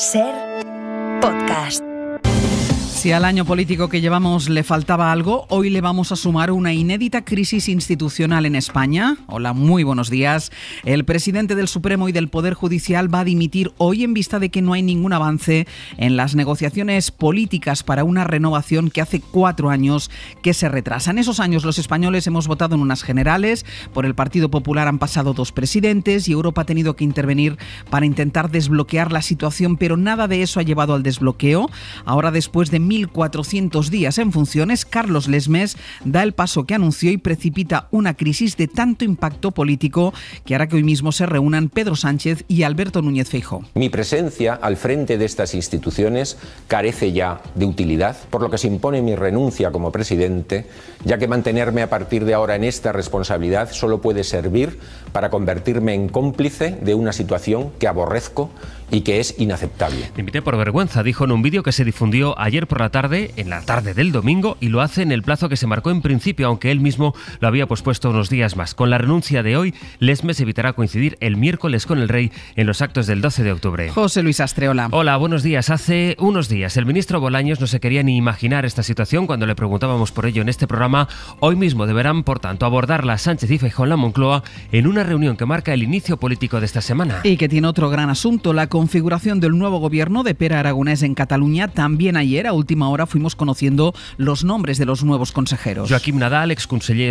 Ser podcast. Si al año político que llevamos le faltaba algo, hoy le vamos a sumar una inédita crisis institucional en España. Hola, muy buenos días. El presidente del Supremo y del Poder Judicial va a dimitir hoy en vista de que no hay ningún avance en las negociaciones políticas para una renovación que hace cuatro años que se retrasa. En esos años los españoles hemos votado en unas generales, por el Partido Popular han pasado dos presidentes y Europa ha tenido que intervenir para intentar desbloquear la situación, pero nada de eso ha llevado al desbloqueo. Ahora después de 1.400 días en funciones, Carlos Lesmes da el paso que anunció y precipita una crisis de tanto impacto político que hará que hoy mismo se reúnan Pedro Sánchez y Alberto Núñez Feijo. Mi presencia al frente de estas instituciones carece ya de utilidad, por lo que se impone mi renuncia como presidente, ya que mantenerme a partir de ahora en esta responsabilidad solo puede servir para convertirme en cómplice de una situación que aborrezco y que es inaceptable. Dimite por vergüenza, dijo en un vídeo que se difundió ayer por la tarde, en la tarde del domingo, y lo hace en el plazo que se marcó en principio, aunque él mismo lo había pospuesto unos días más. Con la renuncia de hoy, Lesmes evitará coincidir el miércoles con el rey en los actos del 12 de octubre. José Luis Astreola. Hola, buenos días. Hace unos días el ministro Bolaños no se quería ni imaginar esta situación cuando le preguntábamos por ello en este programa. Hoy mismo deberán, por tanto, abordarla Sánchez y Feijóo en la Moncloa en una reunión que marca el inicio político de esta semana. Y que tiene otro gran asunto, la configuración del nuevo gobierno de Pera Aragonés en Cataluña, también ayer a última hora fuimos conociendo los nombres de los nuevos consejeros. Joaquim Nadal, ex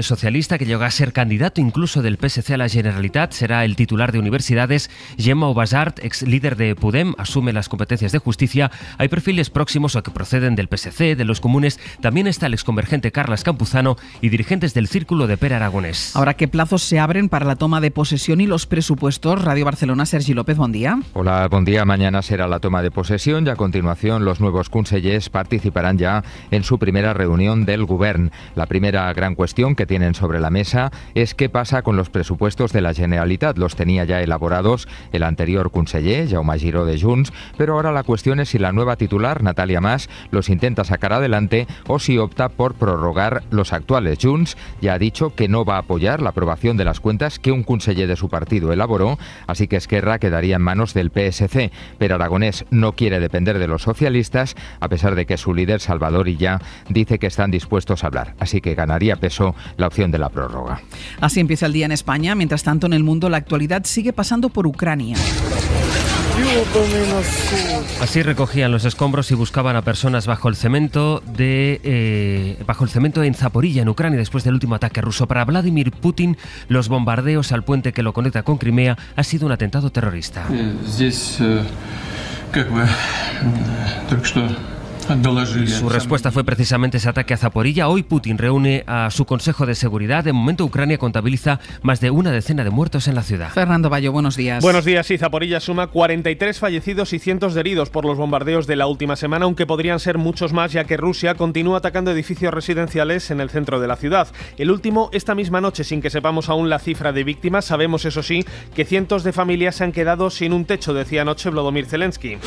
socialista que llegó a ser candidato incluso del PSC a la Generalitat, será el titular de universidades. Gemma Obasart, ex líder de PUDEM, asume las competencias de justicia. Hay perfiles próximos o que proceden del PSC, de los comunes. También está el exconvergente Carlas Campuzano y dirigentes del Círculo de Pera Aragonés. Ahora, ¿qué plazos se abren para la toma de posesión y los presupuestos? Radio Barcelona, Sergi López, buen día. Hola, buen un día mañana será la toma de posesión y a continuación los nuevos consellers participarán ya en su primera reunión del Govern. La primera gran cuestión que tienen sobre la mesa es qué pasa con los presupuestos de la Generalitat. Los tenía ya elaborados el anterior conseller, Jaume Giró de Junts, pero ahora la cuestión es si la nueva titular, Natalia Mas, los intenta sacar adelante o si opta por prorrogar los actuales. Junts ya ha dicho que no va a apoyar la aprobación de las cuentas que un conseller de su partido elaboró, así que Esquerra quedaría en manos del PSC pero Aragonés no quiere depender de los socialistas, a pesar de que su líder Salvador Illa dice que están dispuestos a hablar, así que ganaría peso la opción de la prórroga. Así empieza el día en España, mientras tanto en el mundo la actualidad sigue pasando por Ucrania. Así recogían los escombros y buscaban a personas bajo el cemento de eh, bajo el cemento en Zaporilla, en Ucrania, después del último ataque ruso. Para Vladimir Putin, los bombardeos al puente que lo conecta con Crimea ha sido un atentado terrorista. Eh, pues, eh, su respuesta fue precisamente ese ataque a Zaporilla. Hoy Putin reúne a su Consejo de Seguridad. De momento Ucrania contabiliza más de una decena de muertos en la ciudad. Fernando Bayo, buenos días. Buenos días. Sí, Zaporilla suma 43 fallecidos y cientos de heridos por los bombardeos de la última semana, aunque podrían ser muchos más ya que Rusia continúa atacando edificios residenciales en el centro de la ciudad. El último esta misma noche, sin que sepamos aún la cifra de víctimas, sabemos eso sí que cientos de familias se han quedado sin un techo, decía anoche Vladimir Zelensky.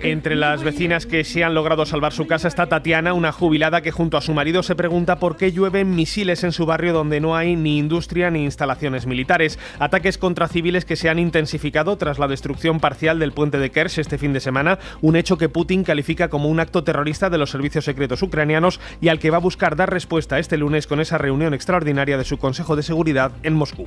Entre las vecinas que se han logrado salvar su casa está Tatiana, una jubilada que junto a su marido se pregunta por qué llueven misiles en su barrio donde no hay ni industria ni instalaciones militares. Ataques contra civiles que se han intensificado tras la destrucción parcial del puente de Kersh este fin de semana, un hecho que Putin califica como un acto terrorista de los servicios secretos ucranianos y al que va a buscar dar respuesta este lunes con esa reunión extraordinaria de su Consejo de Seguridad en Moscú.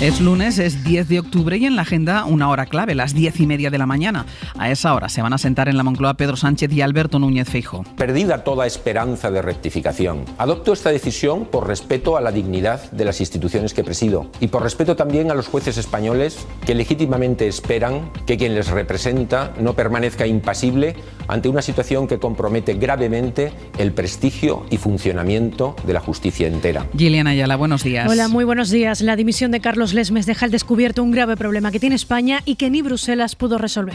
Es lunes, es 10 de octubre y en la agenda una hora clave, las 10 y media de la mañana. A esa hora se van a sentar en la Moncloa Pedro Sánchez y Alberto Núñez Feijo. Perdida toda esperanza de rectificación. Adopto esta decisión por respeto a la dignidad de las instituciones que presido y por respeto también a los jueces españoles que legítimamente esperan que quien les representa no permanezca impasible ante una situación que compromete gravemente el prestigio y funcionamiento de la justicia entera. Giliana Ayala, buenos días. Hola, muy buenos días. La dimisión de Carlos Carlos Lesmes deja al descubierto un grave problema que tiene España y que ni Bruselas pudo resolver.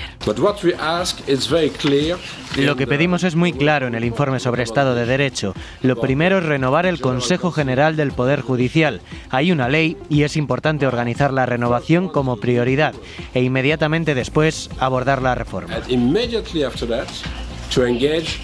Lo que pedimos es muy claro en el informe sobre Estado de Derecho. Lo primero es renovar el Consejo General del Poder Judicial. Hay una ley y es importante organizar la renovación como prioridad e inmediatamente después abordar la reforma engage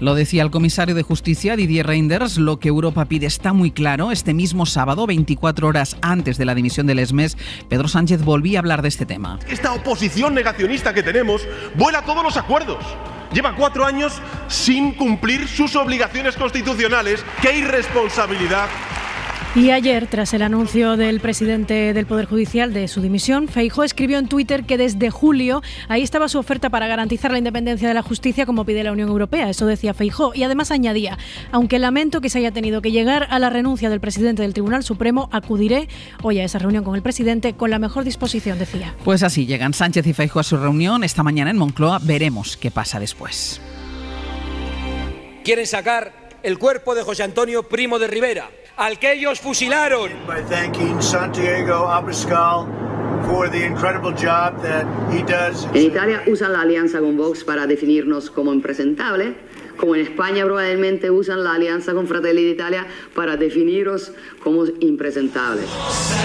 Lo decía el comisario de Justicia Didier Reinders, lo que Europa pide está muy claro. Este mismo sábado, 24 horas antes de la dimisión del ESMES, Pedro Sánchez volvía a hablar de este tema. Esta oposición negacionista que tenemos vuela todos los acuerdos. Lleva cuatro años sin cumplir sus obligaciones constitucionales. ¡Qué irresponsabilidad y ayer, tras el anuncio del presidente del Poder Judicial de su dimisión, Feijó escribió en Twitter que desde julio ahí estaba su oferta para garantizar la independencia de la justicia como pide la Unión Europea. Eso decía Feijó. Y además añadía, aunque lamento que se haya tenido que llegar a la renuncia del presidente del Tribunal Supremo, acudiré hoy a esa reunión con el presidente con la mejor disposición, decía. Pues así llegan Sánchez y Feijó a su reunión esta mañana en Moncloa. Veremos qué pasa después. Quieren sacar el cuerpo de José Antonio Primo de Rivera al que ellos fusilaron. En Italia usan la alianza con Vox para definirnos como impresentables, como en España probablemente usan la alianza con Fratelli d'Italia para definiros como impresentables. 36,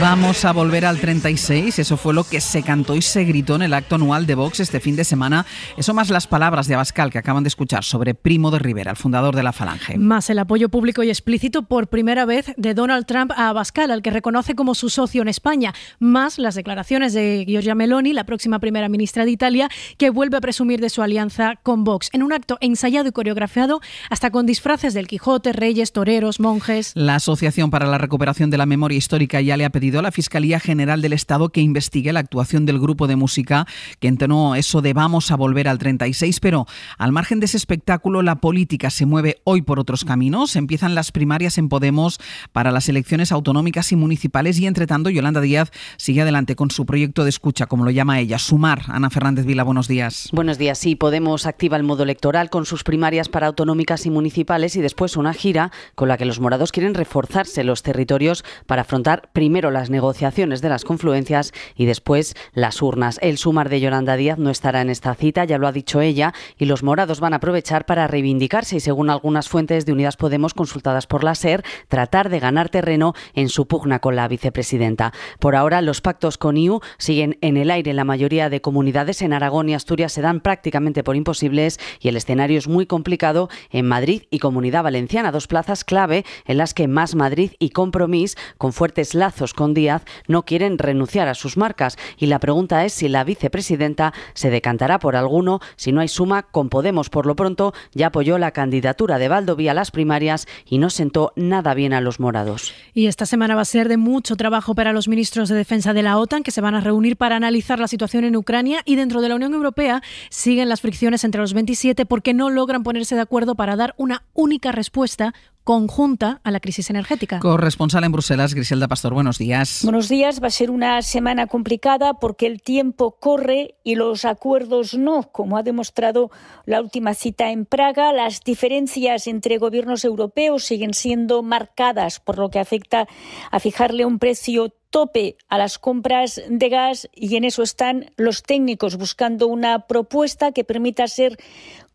Vamos a volver al 36, eso fue lo que se cantó y se gritó en el acto anual de Vox este fin de semana. Eso más las palabras de Abascal que acaban de escuchar sobre Primo de Rivera, el fundador de la Falange. Más el apoyo público y explícito por primera vez de Donald Trump a Abascal, al que reconoce como su socio en España. Más las declaraciones de Giorgia Meloni, la próxima primera ministra de Italia, que vuelve a presumir de su alianza con Vox. En un acto ensayado y coreografiado, hasta con disfraces del Quijote, reyes, toreros, monjes. La Asociación para la Recuperación de la Memoria Histórica ya le ha pedido pedido a la Fiscalía General del Estado que investigue la actuación del grupo de música que entonó eso de vamos a volver al 36, pero al margen de ese espectáculo, la política se mueve hoy por otros caminos. Empiezan las primarias en Podemos para las elecciones autonómicas y municipales y, entre tanto, Yolanda Díaz sigue adelante con su proyecto de escucha, como lo llama ella, Sumar. Ana Fernández Vila, buenos días. Buenos días. Sí, Podemos activa el modo electoral con sus primarias para autonómicas y municipales y después una gira con la que los morados quieren reforzarse los territorios para afrontar primero las negociaciones de las confluencias y después las urnas. El sumar de Yolanda Díaz no estará en esta cita, ya lo ha dicho ella, y los morados van a aprovechar para reivindicarse y, según algunas fuentes de Unidas Podemos consultadas por la SER, tratar de ganar terreno en su pugna con la vicepresidenta. Por ahora, los pactos con IU siguen en el aire. La mayoría de comunidades en Aragón y Asturias se dan prácticamente por imposibles y el escenario es muy complicado en Madrid y Comunidad Valenciana, dos plazas clave en las que más Madrid y Compromís, con fuertes lazos con Díaz no quieren renunciar a sus marcas y la pregunta es si la vicepresidenta se decantará por alguno si no hay suma con Podemos. Por lo pronto ya apoyó la candidatura de Valdoví a las primarias y no sentó nada bien a los morados. Y esta semana va a ser de mucho trabajo para los ministros de defensa de la OTAN que se van a reunir para analizar la situación en Ucrania y dentro de la Unión Europea siguen las fricciones entre los 27 porque no logran ponerse de acuerdo para dar una única respuesta conjunta a la crisis energética. Corresponsal en Bruselas, Griselda Pastor, buenos días. Buenos días, va a ser una semana complicada porque el tiempo corre y los acuerdos no, como ha demostrado la última cita en Praga. Las diferencias entre gobiernos europeos siguen siendo marcadas, por lo que afecta a fijarle un precio tope a las compras de gas y en eso están los técnicos buscando una propuesta que permita ser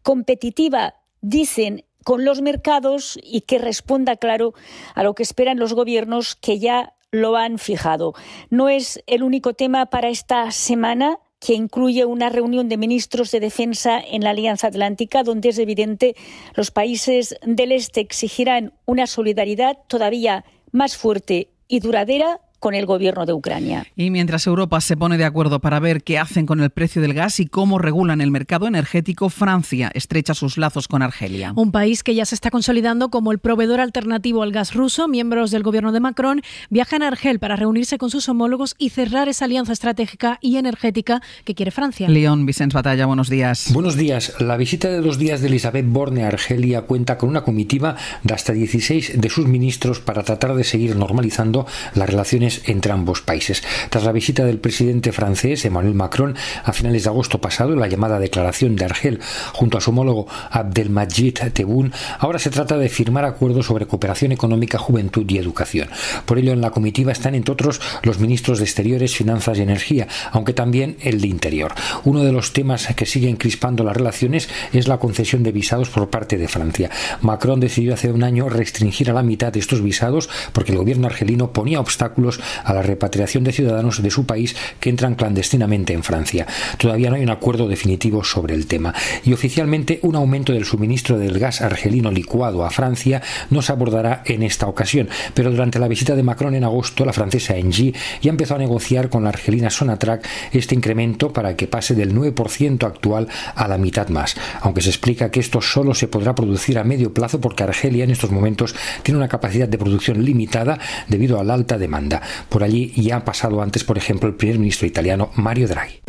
competitiva dicen con los mercados y que responda, claro, a lo que esperan los gobiernos que ya lo han fijado. No es el único tema para esta semana que incluye una reunión de ministros de defensa en la Alianza Atlántica, donde es evidente los países del este exigirán una solidaridad todavía más fuerte y duradera con el gobierno de Ucrania. Y mientras Europa se pone de acuerdo para ver qué hacen con el precio del gas y cómo regulan el mercado energético, Francia estrecha sus lazos con Argelia. Un país que ya se está consolidando como el proveedor alternativo al gas ruso. Miembros del gobierno de Macron viajan a Argel para reunirse con sus homólogos y cerrar esa alianza estratégica y energética que quiere Francia. León Vicens Batalla, buenos días. Buenos días. La visita de dos días de Elizabeth Borne a Argelia cuenta con una comitiva de hasta 16 de sus ministros para tratar de seguir normalizando las relaciones entre ambos países. Tras la visita del presidente francés Emmanuel Macron a finales de agosto pasado, la llamada declaración de Argel junto a su homólogo Abdelmajid Tebboune, ahora se trata de firmar acuerdos sobre cooperación económica, juventud y educación. Por ello, en la comitiva están entre otros los ministros de Exteriores, Finanzas y Energía, aunque también el de Interior. Uno de los temas que siguen crispando las relaciones es la concesión de visados por parte de Francia. Macron decidió hace un año restringir a la mitad de estos visados porque el gobierno argelino ponía obstáculos a la repatriación de ciudadanos de su país que entran clandestinamente en Francia. Todavía no hay un acuerdo definitivo sobre el tema. Y oficialmente un aumento del suministro del gas argelino licuado a Francia no se abordará en esta ocasión, pero durante la visita de Macron en agosto, la francesa Engie ya empezó a negociar con la argelina Sonatrac este incremento para que pase del 9% actual a la mitad más, aunque se explica que esto solo se podrá producir a medio plazo porque Argelia en estos momentos tiene una capacidad de producción limitada debido a la alta demanda por allí ya ha pasado antes, por ejemplo, el primer ministro italiano Mario Draghi.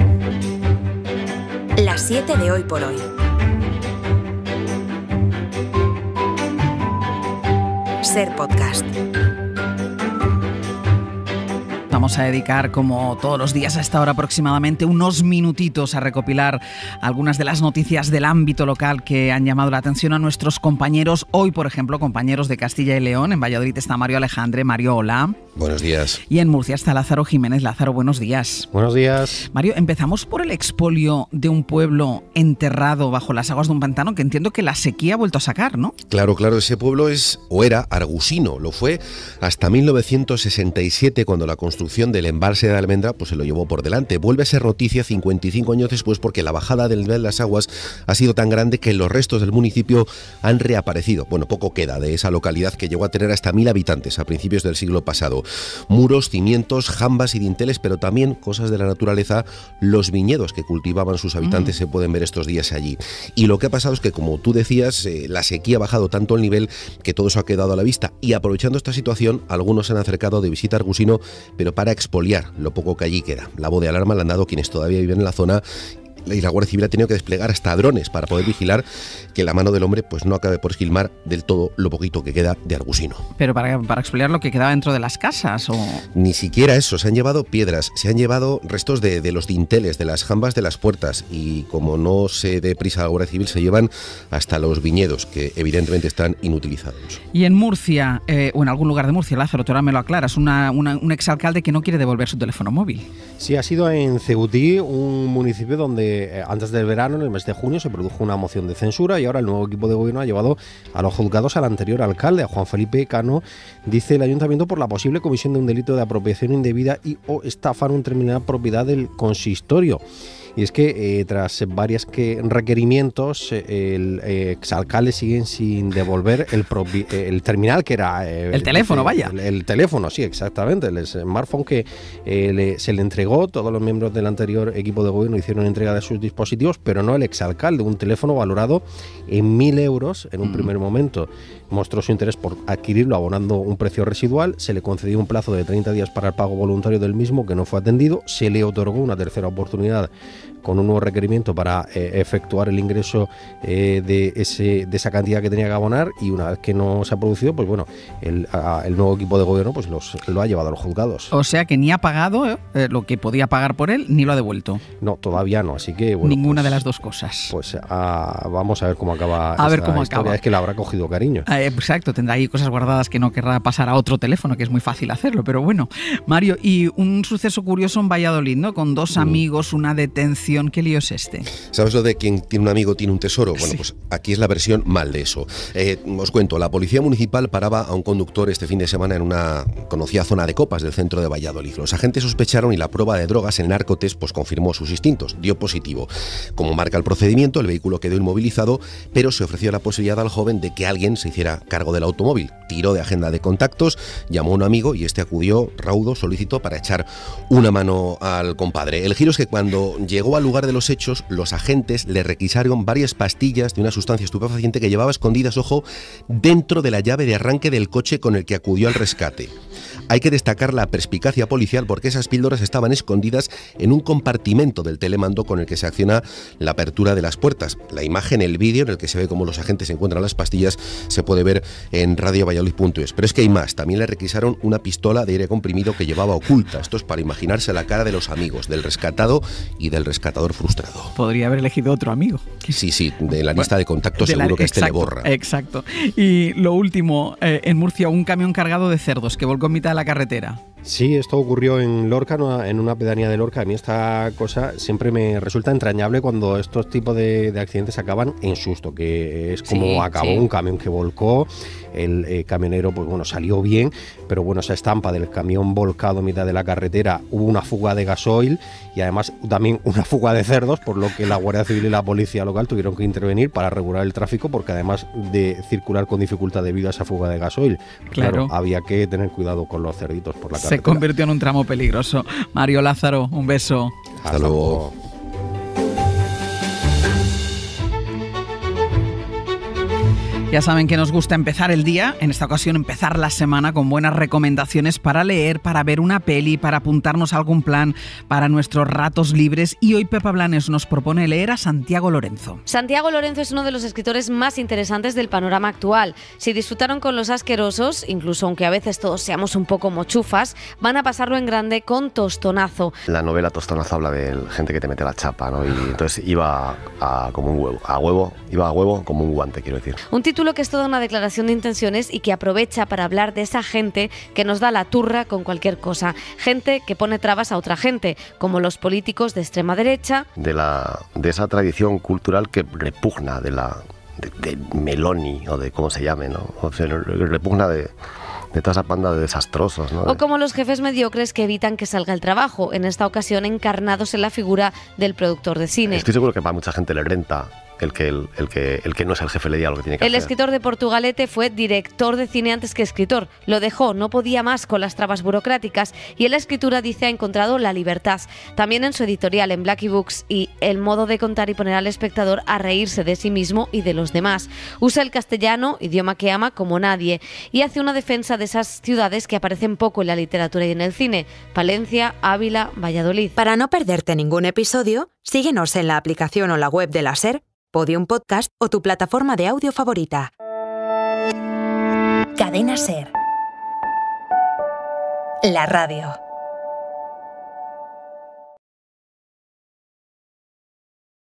Las 7 de hoy por hoy. Ser podcast vamos a dedicar, como todos los días a esta hora aproximadamente, unos minutitos a recopilar algunas de las noticias del ámbito local que han llamado la atención a nuestros compañeros. Hoy, por ejemplo, compañeros de Castilla y León. En Valladolid está Mario Alejandre. Mario, hola. Buenos días. Y en Murcia está Lázaro Jiménez. Lázaro, buenos días. Buenos días. Mario, empezamos por el expolio de un pueblo enterrado bajo las aguas de un pantano que entiendo que la sequía ha vuelto a sacar, ¿no? Claro, claro, ese pueblo es o era argusino, lo fue hasta 1967 cuando la construcción del embalse de Almendra pues se lo llevó por delante. Vuelve a ser noticia 55 años después porque la bajada del nivel de las aguas ha sido tan grande que los restos del municipio han reaparecido. Bueno, poco queda de esa localidad que llegó a tener hasta mil habitantes a principios del siglo pasado. Muros, cimientos, jambas y dinteles, pero también cosas de la naturaleza, los viñedos que cultivaban sus habitantes mm. se pueden ver estos días allí. Y lo que ha pasado es que, como tú decías, eh, la sequía ha bajado tanto el nivel que todo eso ha quedado a la vista. Y aprovechando esta situación, algunos se han acercado de visita a Argusino, pero para expoliar lo poco que allí queda. La voz de alarma la han dado quienes todavía viven en la zona y la Guardia Civil ha tenido que desplegar hasta drones para poder vigilar que la mano del hombre pues no acabe por esquilmar del todo lo poquito que queda de Argusino. Pero para, para explicar lo que quedaba dentro de las casas o... Ni siquiera eso, se han llevado piedras, se han llevado restos de, los dinteles, de las jambas de las puertas y como no se dé prisa a la Guardia Civil se llevan hasta los viñedos que evidentemente están inutilizados. Y en Murcia, eh, o en algún lugar de Murcia, Lázaro, tú ahora me lo aclaras, una, una, un exalcalde que no quiere devolver su teléfono móvil. Sí, ha sido en Ceutí, un municipio donde eh, antes del verano, en el mes de junio, se produjo una moción de censura y ahora el nuevo equipo de gobierno ha llevado a los juzgados al anterior alcalde, Juan Felipe Cano, dice el ayuntamiento, por la posible comisión de un delito de apropiación indebida y o estafar en un terminal propiedad del consistorio. Y es que eh, tras varios que requerimientos, eh, el eh, exalcalde sigue sin devolver el, terminal que era... el teléfono, vaya. El, teléfono, sí, exactamente. El smartphone que se le entregó, todos los miembros del anterior equipo de gobierno hicieron entrega de sus dispositivos, pero no el exalcalde. Un teléfono valorado en mil euros en un mm. primer momento. Mostró su interés por adquirirlo abonando un precio residual, se le concedió un plazo de 30 días para el pago voluntario del mismo que no fue atendido, se le otorgó una tercera oportunidad con un nuevo requerimiento para eh, efectuar el ingreso eh, de, ese, de esa cantidad que tenía que abonar y una vez que no se ha producido, pues bueno, el, nuevo equipo de gobierno pues lo ha llevado a los juzgados. O sea que ni ha pagado eh, lo que podía pagar por él ni lo ha devuelto. No, todavía no, así que Ninguna de pues, las dos cosas. Pues ah, vamos a ver cómo acaba. A ver cómo acaba. Es que la habrá cogido cariño. Ah, exacto, tendrá ahí cosas guardadas que no querrá pasar a otro teléfono, que es muy fácil hacerlo, pero bueno. Mario, y un suceso curioso en Valladolid, ¿no? Con dos mm. amigos, una detención que qué este. ¿Sabes lo de quien tiene un amigo tiene un tesoro? Bueno, pues aquí es la versión mal de eso. Eh, os cuento, la policía municipal paraba a un conductor este fin de semana en una conocida zona de copas del centro de Valladolid. Los agentes sospecharon y la prueba de drogas en narcotes pues confirmó sus instintos, dio positivo. Como marca el procedimiento, el vehículo quedó inmovilizado, pero se ofreció la posibilidad al joven de que alguien se hiciera cargo del automóvil. Tiró de agenda de contactos, llamó a un amigo y este acudió raudo, solicitó para echar una mano al compadre. El giro es que cuando llegó al lugar de los hechos, los agentes le requisaron varias pastillas de una sustancia estupefaciente que llevaba escondidas, ojo, dentro de la llave de arranque del coche con el que acudió al rescate. Hay que destacar la perspicacia policial porque esas píldoras estaban escondidas en un compartimento del telemando con el que se acciona la apertura de las puertas. La imagen, el vídeo en el que se ve cómo los agentes encuentran las pastillas se puede ver en radiovalladolid.es. Pero es que hay más, también le requisaron una pistola de aire comprimido que llevaba oculta. Esto es para imaginarse la cara de los amigos, del rescatado y del rescatador frustrado. Podría haber elegido otro amigo. Sí, sí, de la lista de contactos seguro que exacto, este le borra. Exacto. Y lo último, eh, en Murcia, un camión cargado de cerdos que volcó en mitad de la carretera. Sí, esto ocurrió en Lorca, en una pedanía de Lorca. A mí esta cosa siempre me resulta entrañable cuando estos tipos de, accidentes acaban en susto, que es como acabó un camión que volcó el eh, camionero, pues bueno, salió bien, pero bueno, esa estampa del camión volcado en mitad de la carretera, hubo una fuga de gasoil y además también una fuga de cerdos, por lo que la Guardia Civil y la policía local tuvieron que intervenir para regular el tráfico, porque además de circular con dificultad debido a esa fuga de gasoil, claro, había que tener cuidado con los cerditos por la carretera. Se convirtió en un tramo peligroso. Mario Lázaro, un beso. Hasta, luego. Ya saben que nos gusta empezar el día, en esta ocasión empezar la semana con buenas recomendaciones para leer, para ver una peli, para apuntarnos a algún plan, para nuestros ratos libres. Y hoy Pepa Blanes nos propone leer a Santiago Lorenzo. Santiago Lorenzo es uno de los escritores más interesantes del panorama actual. Si disfrutaron con Los Asquerosos, incluso aunque a veces todos seamos un poco mochufas, van a pasarlo en grande con Tostonazo. La novela Tostonazo habla de gente que te mete la chapa, ¿no? Y entonces iba a, como un huevo, a huevo, iba a huevo como un guante, quiero decir lo que es toda una declaración de intenciones y que aprovecha para hablar de esa gente que nos da la turra con cualquier cosa. Gente que pone trabas a otra gente, como los políticos de extrema derecha. De, la, de esa tradición cultural que repugna de la de, Meloni o de cómo se llame, ¿no? O repugna de, de toda esa panda de desastrosos. ¿no? O como los jefes mediocres que evitan que salga el trabajo, en esta ocasión encarnados en la figura del productor de cine. Estoy seguro que para mucha gente le renta el que, el, que, el que no es el jefe le diga lo que tiene que el hacer. El escritor de Portugalete fue director de cine antes que escritor. Lo dejó, no podía más con las trabas burocráticas y en la escritura dice ha encontrado la libertad. También en su editorial, en Black Books y el modo de contar y poner al espectador a reírse de sí mismo y de los demás. Usa el castellano, idioma que ama, como nadie y hace una defensa de esas ciudades que aparecen poco en la literatura y en el cine. Palencia, Ávila, Valladolid. Para no perderte ningún episodio, síguenos en la aplicación o la web de la SER Podium Podcast o tu plataforma de audio favorita. Cadena Ser. La radio.